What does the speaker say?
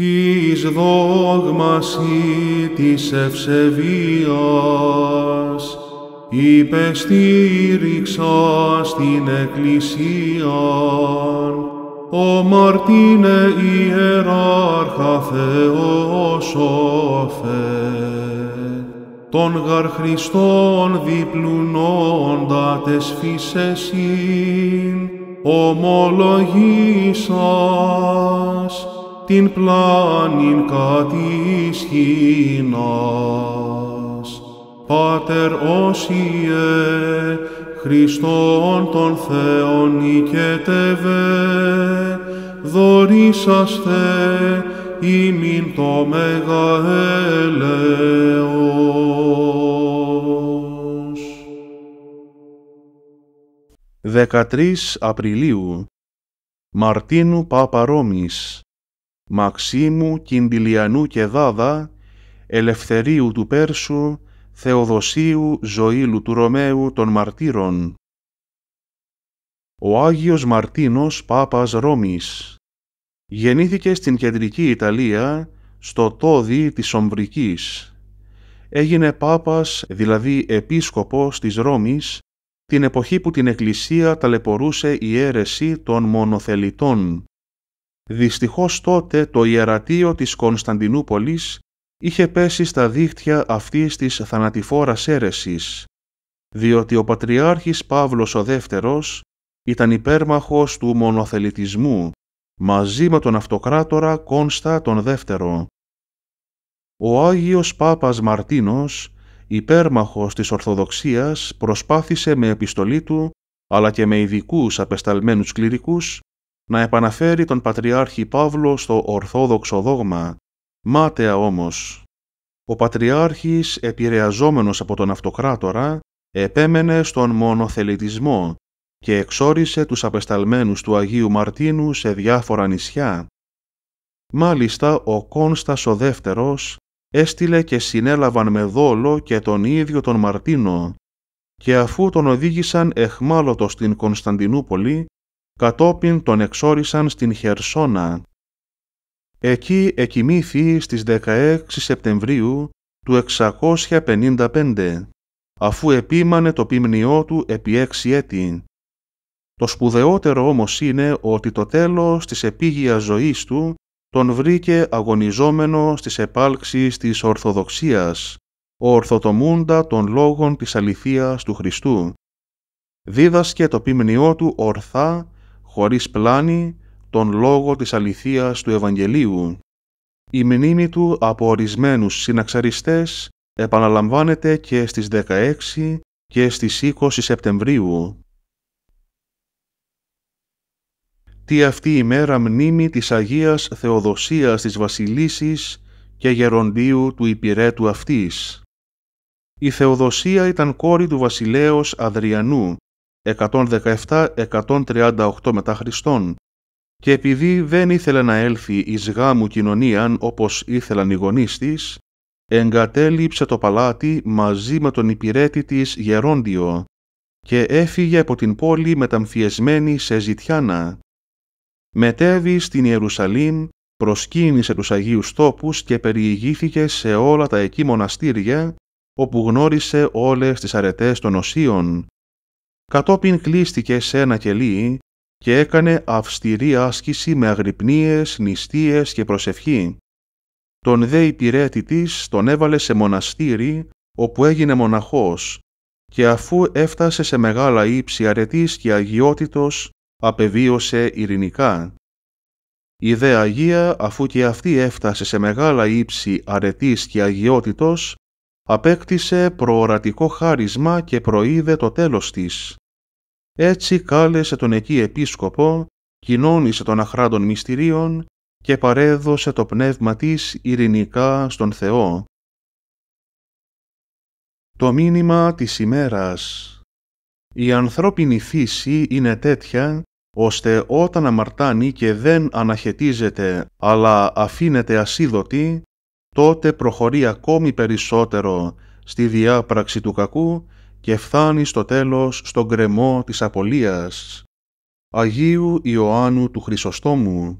Της δόγμαση της ευσεβίας, υπεστήριξα στην εκκλησία ο Μαρτίνε ιεράρχα Θεόσοφε, Τον γαρ Χριστόν διπλουνόντα τες φύσεσιν, ομολογήσα την πλάνην κατησχήνας. Πάτερ όσιε, Χριστόν τον Θεόν νικέτευε, δωρήσαστε ημίν το Μέγα Ελέος. 13 Απριλίου Μαρτίνου Πάπα Ρώμης Μαξίμου, Κιντιλιανού και Δάδα, Ελευθερίου του Πέρσου, Θεοδοσίου, Ζωήλου του Ρωμαίου των Μαρτύρων. Ο Άγιος Μαρτίνος Πάπας Ρώμης γεννήθηκε στην κεντρική Ιταλία, στο τόδι της Ομβρικής. Έγινε Πάπας, δηλαδή Επίσκοπος της Ρώμης, την εποχή που την Εκκλησία ταλαιπωρούσε η αίρεση των μονοθελητών. Δυστυχώς τότε το ιερατείο της Κωνσταντινούπολης είχε πέσει στα δίχτυα αυτής της θανατηφόρας αίρεσης, διότι ο Πατριάρχης Παύλος ο Δεύτερος ήταν υπέρμαχος του μονοθελητισμού μαζί με τον αυτοκράτορα Κόνστα τον Δεύτερο. Ο Άγιος Πάπας Μαρτίνος, υπέρμαχος της Ορθοδοξίας, προσπάθησε με επιστολή του, αλλά και με ειδικούς απεσταλμένους κληρικούς, να επαναφέρει τον Πατριάρχη Παύλο στο ορθόδοξο δόγμα, μάταια όμως. Ο Πατριάρχης, επηρεαζόμενος από τον Αυτοκράτορα, επέμενε στον μονοθελητισμό και εξόρισε τους απεσταλμένους του Αγίου Μαρτίνου σε διάφορα νησιά. Μάλιστα, ο Κόνστας ο δεύτερος έστειλε και συνέλαβαν με δόλο και τον ίδιο τον Μαρτίνο και αφού τον οδήγησαν εχμάλωτος στην Κωνσταντινούπολη, κατόπιν τον εξόρισαν στην Χερσόνα. Εκεί εκοιμήθη στις 16 Σεπτεμβρίου του 655, αφού επίμανε το ποιμνιό του επί έξι έτη. Το σπουδαιότερο όμως είναι ότι το τέλος της επίγειας ζωής του τον βρήκε αγωνιζόμενο στις επάλξεις της Ορθοδοξίας, ορθοτομούντα των λόγων της αληθείας του Χριστού. Δίδασκε το ποιμνιό του ορθά χωρίς πλάνη, τον λόγο της αληθείας του Ευαγγελίου. Η μνήμη του από ορισμένους συναξαριστές επαναλαμβάνεται και στις 16 και στις 20 Σεπτεμβρίου. Τι αυτή η μέρα μνήμη της Αγίας Θεοδοσίας της Βασιλίσης και γεροντίου του υπηρέτου αυτής. Η Θεοδοσία ήταν κόρη του βασιλέως Αδριανού, 117-138 μετά Χριστόν, και επειδή δεν ήθελε να έλθει εις γάμου κοινωνίαν όπως ήθελαν οι γονείς της, εγκατέλειψε το παλάτι μαζί με τον υπηρέτη της Γερόντιο και έφυγε από την πόλη μεταμφιεσμένη σε Ζητιάνα. Μετέβη στην Ιερουσαλήμ, προσκύνησε τους Αγίους τόπους και περιηγήθηκε σε όλα τα εκεί μοναστήρια, όπου γνώρισε όλες τις αρετές των οσίων, Κατόπιν κλείστηκε σε ένα κελί και έκανε αυστηρή άσκηση με αγρυπνίες, νηστείες και προσευχή. Τον δε υπηρέτη της τον έβαλε σε μοναστήρι, όπου έγινε μοναχός, και αφού έφτασε σε μεγάλα ύψη αρετής και αγιότητος, απεβίωσε ειρηνικά. Η δε Αγία, αφού και αυτή έφτασε σε μεγάλα ύψη αρετής και αγιότητος, απέκτησε προορατικό χάρισμα και προείδε το τέλος της. Έτσι κάλεσε τον εκεί επίσκοπο, κοινώνησε των αχράντων μυστηρίων και παρέδωσε το πνεύμα της ειρηνικά στον Θεό. Το μήνυμα της ημέρας Η ανθρώπινη φύση είναι τέτοια, ώστε όταν αμαρτάνει και δεν αναχαιτίζεται αλλά αφήνεται ασίδωτη, τότε προχωρεί ακόμη περισσότερο στη διάπραξη του κακού και φθάνει στο τέλος στον κρεμό της απολίας. Αγίου Ιωάννου του Χρυσοστόμου